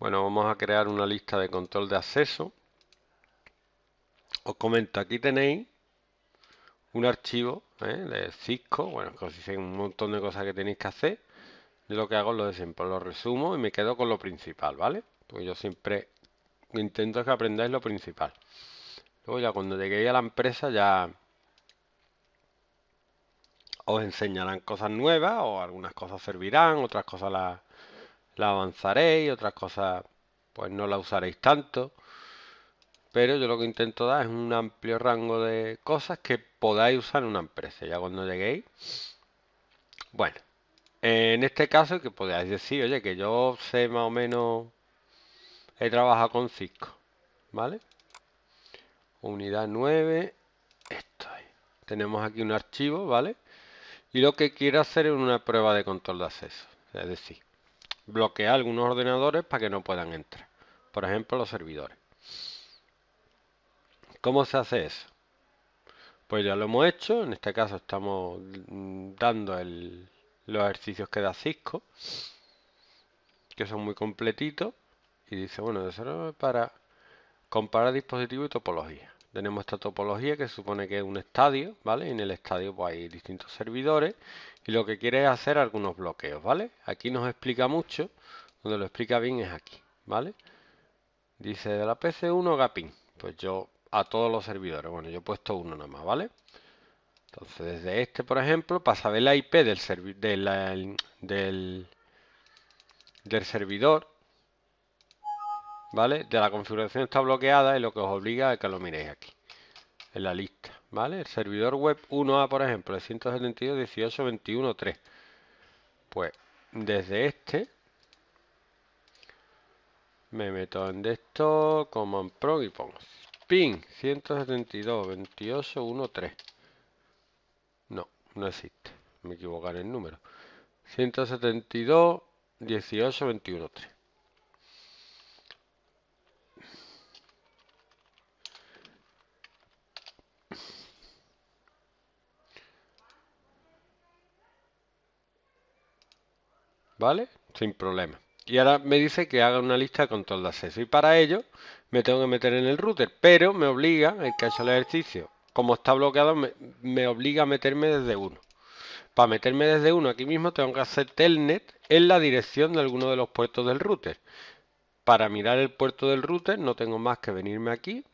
Bueno, vamos a crear una lista de control de acceso. Os comento, aquí tenéis un archivo ¿eh? de Cisco, bueno, que os dicen un montón de cosas que tenéis que hacer. Yo lo que hago es lo de siempre, lo resumo y me quedo con lo principal, ¿vale? Porque yo siempre intento que aprendáis lo principal. Luego ya cuando lleguéis a la empresa ya os enseñarán cosas nuevas o algunas cosas servirán, otras cosas las la avanzaréis, otras cosas pues no la usaréis tanto. Pero yo lo que intento dar es un amplio rango de cosas que podáis usar en una empresa. Ya cuando lleguéis. Bueno, en este caso que podáis decir, oye, que yo sé más o menos... He trabajado con Cisco. ¿Vale? Unidad 9. Esto Tenemos aquí un archivo, ¿vale? Y lo que quiero hacer es una prueba de control de acceso. Es decir, bloquear algunos ordenadores para que no puedan entrar. Por ejemplo, los servidores. ¿Cómo se hace eso? Pues ya lo hemos hecho, en este caso estamos dando el, los ejercicios que da Cisco, que son muy completitos, y dice, bueno, de para comparar dispositivo y topología. Tenemos esta topología que supone que es un estadio, ¿vale? En el estadio pues, hay distintos servidores y lo que quiere es hacer algunos bloqueos, ¿vale? Aquí nos explica mucho, donde lo explica bien es aquí, ¿vale? Dice de la PC1 Gapin, pues yo a todos los servidores, bueno, yo he puesto uno nada más, ¿vale? Entonces desde este, por ejemplo, pasa saber la IP del, del servidor, ¿vale? De la configuración está bloqueada y lo que os obliga es que lo miréis aquí, en la lista, ¿vale? El servidor web 1A, por ejemplo, es 172.18.21.3. Pues desde este me meto en como en pro y pongo ping 172.28.1.3. No, no existe. Me en el número. 172.18.21.3. ¿vale? Sin problema. Y ahora me dice que haga una lista con todo el acceso. Y para ello me tengo que meter en el router, pero me obliga, el que ha el ejercicio, como está bloqueado, me, obliga a meterme desde uno. Para meterme desde uno aquí mismo tengo que hacer telnet en la dirección de alguno de los puertos del router. Para mirar el puerto del router no tengo más que venirme aquí.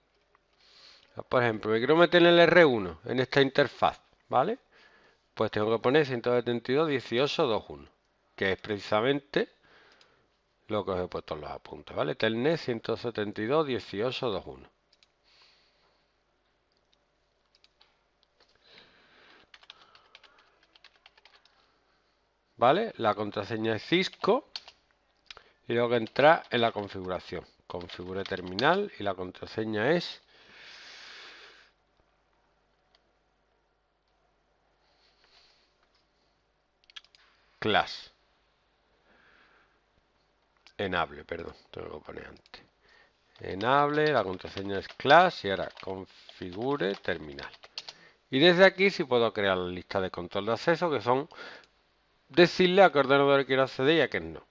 Por ejemplo, me quiero meter en el R1, en esta interfaz, ¿vale? Pues tengo que poner 172.18.2.1 que es precisamente lo que os he puesto en los apuntes, ¿vale? Telnet 172 18 21. ¿Vale? La contraseña es Cisco y luego entrar en la configuración. Configure terminal y la contraseña es class enable, perdón, tengo que poner antes. Enable, la contraseña es class y ahora configure terminal. Y desde aquí sí puedo crear la lista de control de acceso que son decirle a qué ordenador quiero acceder y a qué no.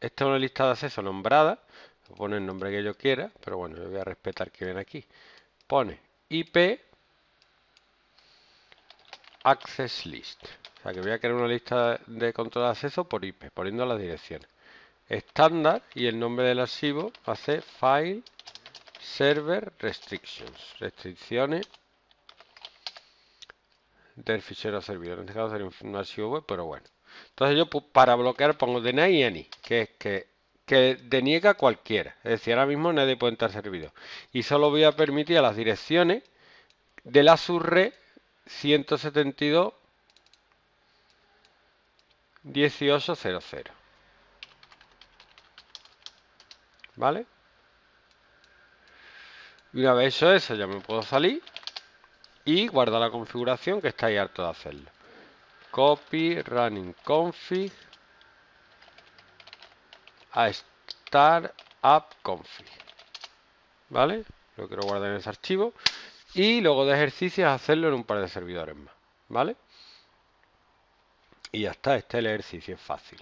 Esta es una lista de acceso nombrada, pone el nombre que yo quiera, pero bueno, yo voy a respetar que ven aquí. Pone IP access list. O sea que voy a crear una lista de control de acceso por IP, poniendo las direcciones estándar y el nombre del archivo hace file server restrictions restricciones del fichero servidor en este caso sería un archivo web pero bueno entonces yo pues, para bloquear pongo deny any que es que, que deniega cualquiera es decir ahora mismo nadie puede entrar servidor y solo voy a permitir a las direcciones de la subred 172 1800 ¿Vale? Y una vez hecho eso ya me puedo salir y guardar la configuración que ahí harto de hacerlo. Copy running config a start up config. ¿Vale? Lo quiero guardar en ese archivo. Y luego de ejercicios hacerlo en un par de servidores más. ¿Vale? Y ya está, este el ejercicio, es fácil.